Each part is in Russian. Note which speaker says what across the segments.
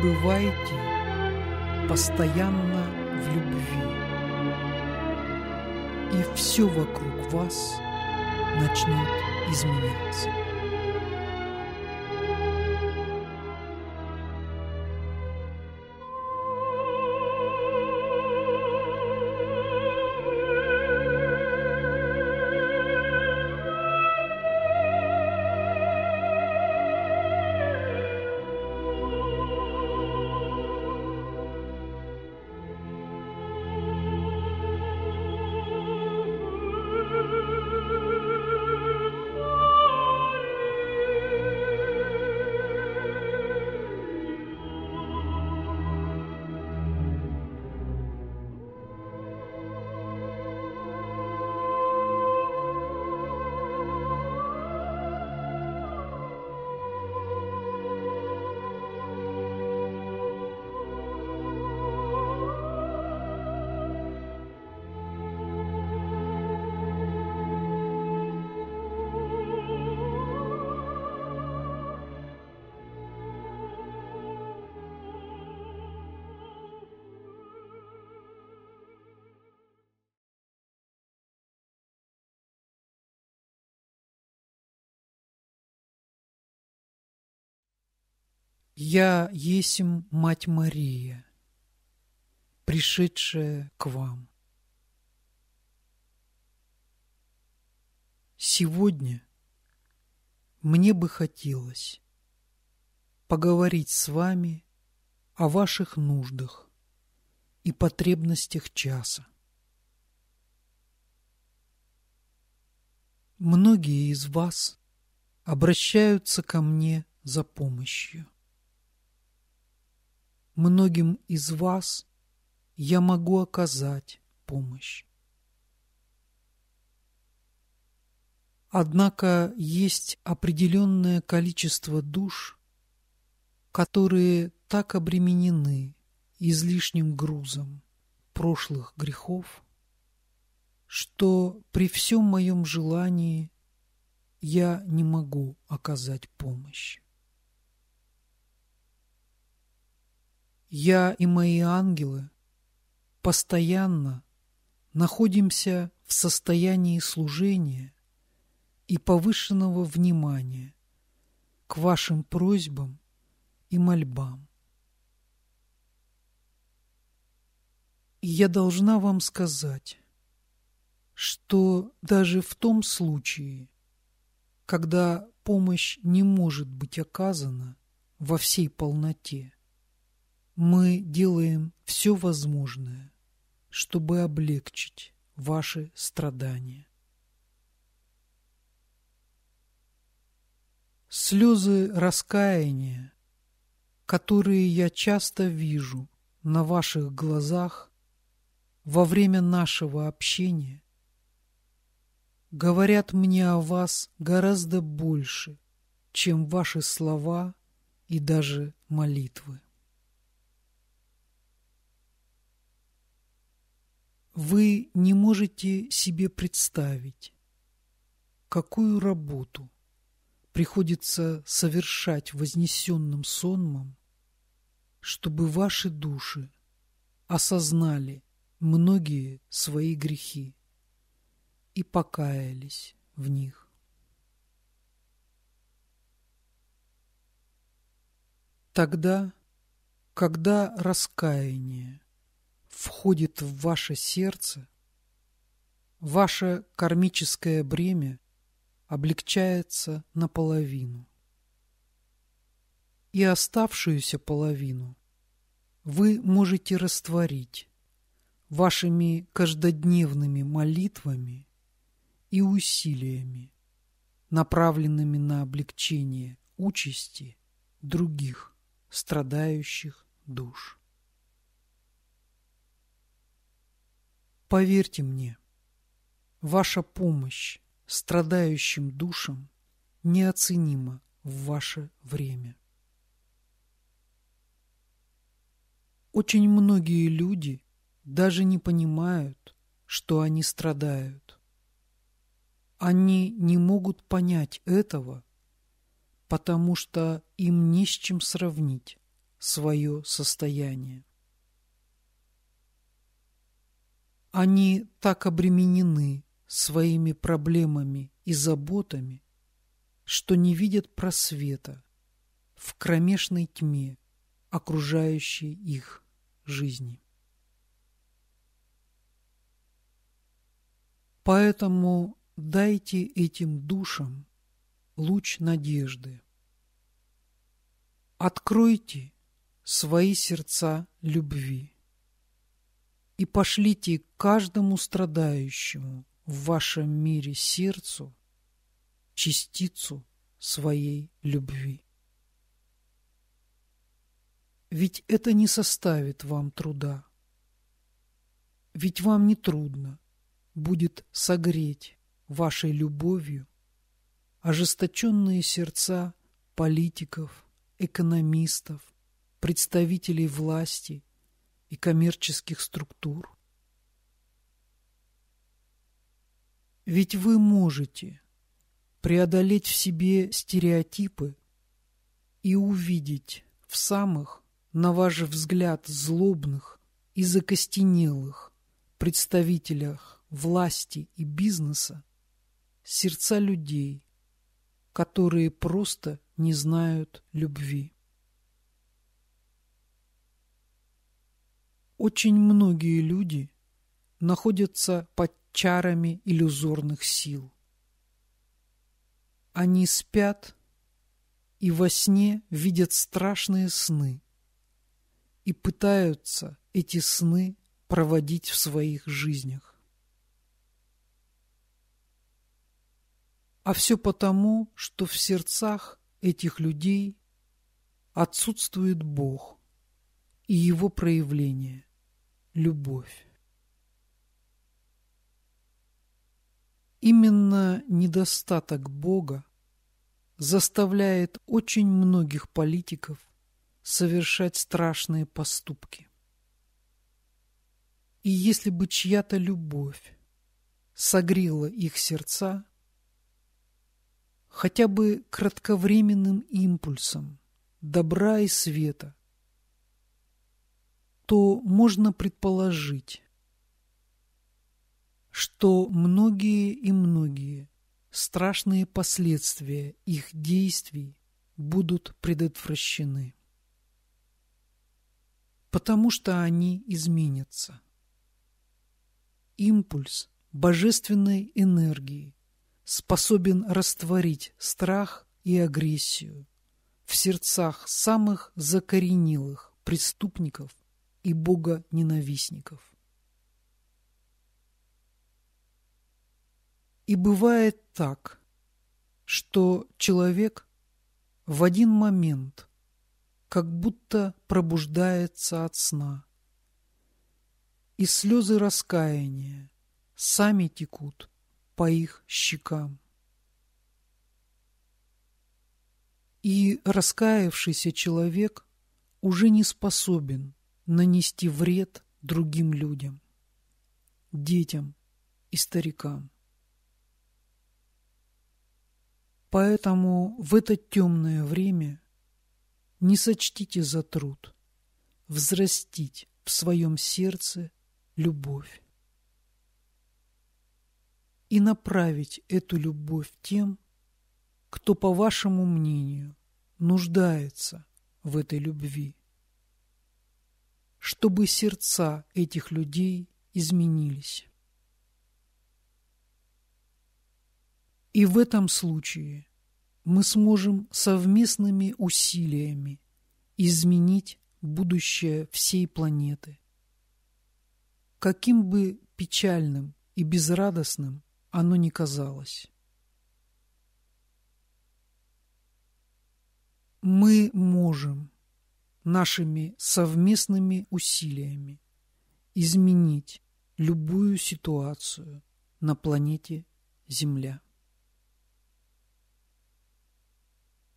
Speaker 1: пребывайте постоянно в любви, и все вокруг вас начнет изменяться. Я есим Мать Мария, пришедшая к вам. Сегодня мне бы хотелось поговорить с вами о ваших нуждах и потребностях часа. Многие из вас обращаются ко мне за помощью многим из вас я могу оказать помощь. Однако есть определенное количество душ, которые так обременены излишним грузом прошлых грехов, что при всем моем желании я не могу оказать помощь. я и мои ангелы постоянно находимся в состоянии служения и повышенного внимания к вашим просьбам и мольбам. И я должна вам сказать, что даже в том случае, когда помощь не может быть оказана во всей полноте, мы делаем все возможное, чтобы облегчить ваши страдания. Слезы раскаяния, которые я часто вижу на ваших глазах во время нашего общения, говорят мне о вас гораздо больше, чем ваши слова и даже молитвы. Вы не можете себе представить, какую работу приходится совершать вознесенным сонмом, чтобы ваши души осознали многие свои грехи и покаялись в них. Тогда, когда раскаяние входит в ваше сердце, ваше кармическое бремя облегчается наполовину. И оставшуюся половину вы можете растворить вашими каждодневными молитвами и усилиями, направленными на облегчение участи других страдающих душ. Поверьте мне, ваша помощь страдающим душам неоценима в ваше время. Очень многие люди даже не понимают, что они страдают. Они не могут понять этого, потому что им не с чем сравнить свое состояние. Они так обременены своими проблемами и заботами, что не видят просвета в кромешной тьме окружающей их жизни. Поэтому дайте этим душам луч надежды. Откройте свои сердца любви и пошлите каждому страдающему в вашем мире сердцу частицу своей любви. Ведь это не составит вам труда. Ведь вам не трудно будет согреть вашей любовью ожесточенные сердца политиков, экономистов, представителей власти – и коммерческих структур. Ведь вы можете преодолеть в себе стереотипы и увидеть в самых, на ваш взгляд, злобных и закостенелых представителях власти и бизнеса сердца людей, которые просто не знают любви. Очень многие люди находятся под чарами иллюзорных сил. Они спят и во сне видят страшные сны и пытаются эти сны проводить в своих жизнях. А все потому, что в сердцах этих людей отсутствует Бог – и его проявление – любовь. Именно недостаток Бога заставляет очень многих политиков совершать страшные поступки. И если бы чья-то любовь согрела их сердца, хотя бы кратковременным импульсом добра и света, то можно предположить, что многие и многие страшные последствия их действий будут предотвращены, потому что они изменятся. Импульс божественной энергии способен растворить страх и агрессию в сердцах самых закоренелых преступников – и бога ненавистников. И бывает так, что человек в один момент как будто пробуждается от сна, и слезы раскаяния сами текут по их щекам. И раскаявшийся человек уже не способен нанести вред другим людям, детям и старикам. Поэтому в это темное время не сочтите за труд взрастить в своем сердце любовь и направить эту любовь тем, кто, по вашему мнению, нуждается в этой любви чтобы сердца этих людей изменились. И в этом случае мы сможем совместными усилиями изменить будущее всей планеты. Каким бы печальным и безрадостным оно ни казалось. Мы можем нашими совместными усилиями изменить любую ситуацию на планете Земля.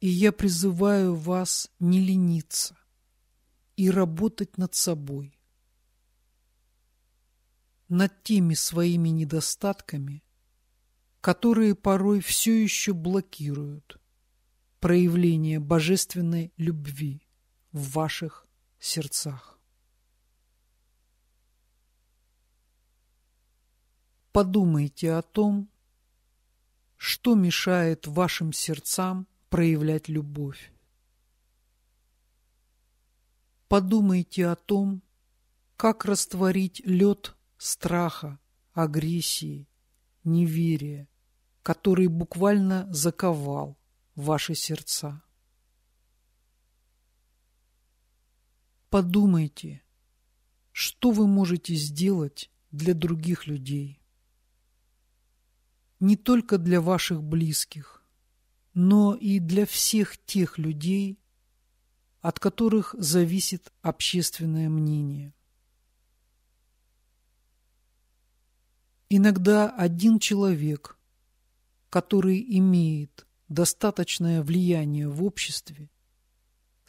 Speaker 1: И я призываю вас не лениться и работать над собой, над теми своими недостатками, которые порой все еще блокируют проявление божественной любви в ваших сердцах. Подумайте о том, что мешает вашим сердцам проявлять любовь. Подумайте о том, как растворить лед страха, агрессии, неверия, который буквально заковал ваши сердца. Подумайте, что вы можете сделать для других людей. Не только для ваших близких, но и для всех тех людей, от которых зависит общественное мнение. Иногда один человек, который имеет достаточное влияние в обществе,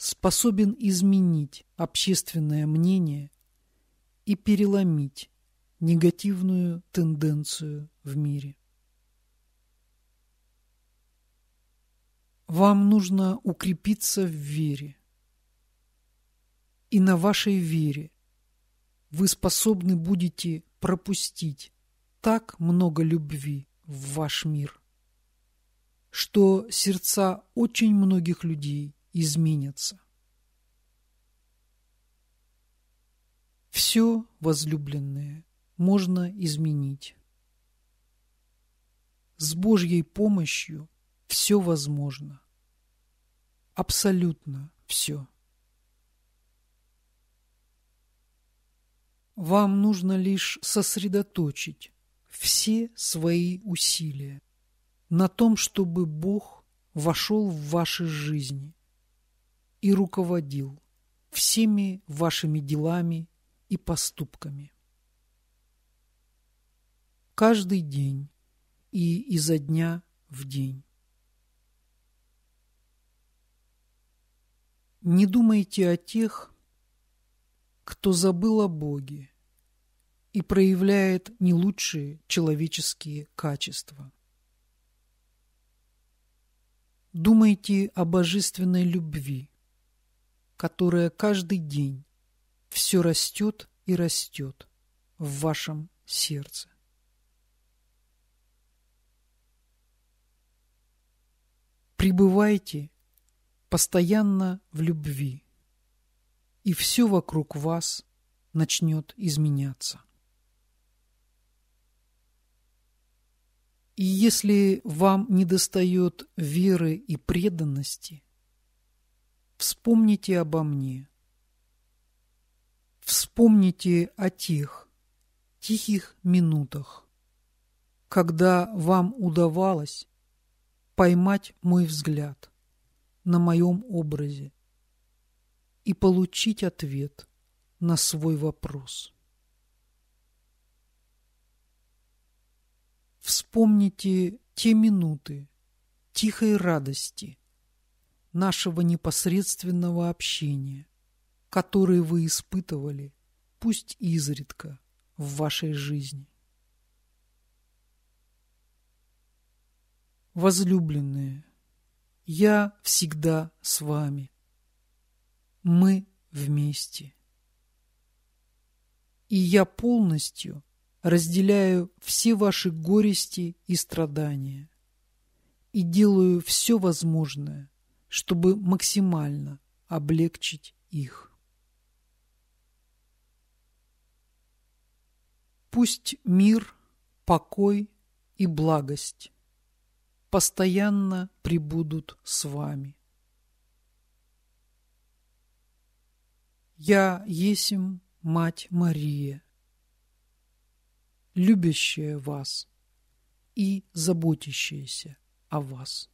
Speaker 1: способен изменить общественное мнение и переломить негативную тенденцию в мире. Вам нужно укрепиться в вере. И на вашей вере вы способны будете пропустить так много любви в ваш мир, что сердца очень многих людей Изменится. Все, возлюбленное, можно изменить. С Божьей помощью все возможно. Абсолютно все. Вам нужно лишь сосредоточить все свои усилия на том, чтобы Бог вошел в ваши жизни и руководил всеми вашими делами и поступками. Каждый день и изо дня в день. Не думайте о тех, кто забыл о Боге и проявляет не лучшие человеческие качества. Думайте о божественной любви – которое каждый день все растет и растет в вашем сердце. Пребывайте постоянно в любви, и все вокруг вас начнет изменяться. И если вам недостает веры и преданности – вспомните обо мне. Вспомните о тех тихих минутах, когда вам удавалось поймать мой взгляд на моем образе и получить ответ на свой вопрос. Вспомните те минуты тихой радости – нашего непосредственного общения, которое вы испытывали, пусть изредка, в вашей жизни. Возлюбленные, я всегда с вами. Мы вместе. И я полностью разделяю все ваши горести и страдания и делаю все возможное, чтобы максимально облегчить их. Пусть мир, покой и благость постоянно пребудут с вами. Я есим Мать Мария, любящая вас и заботящаяся о вас.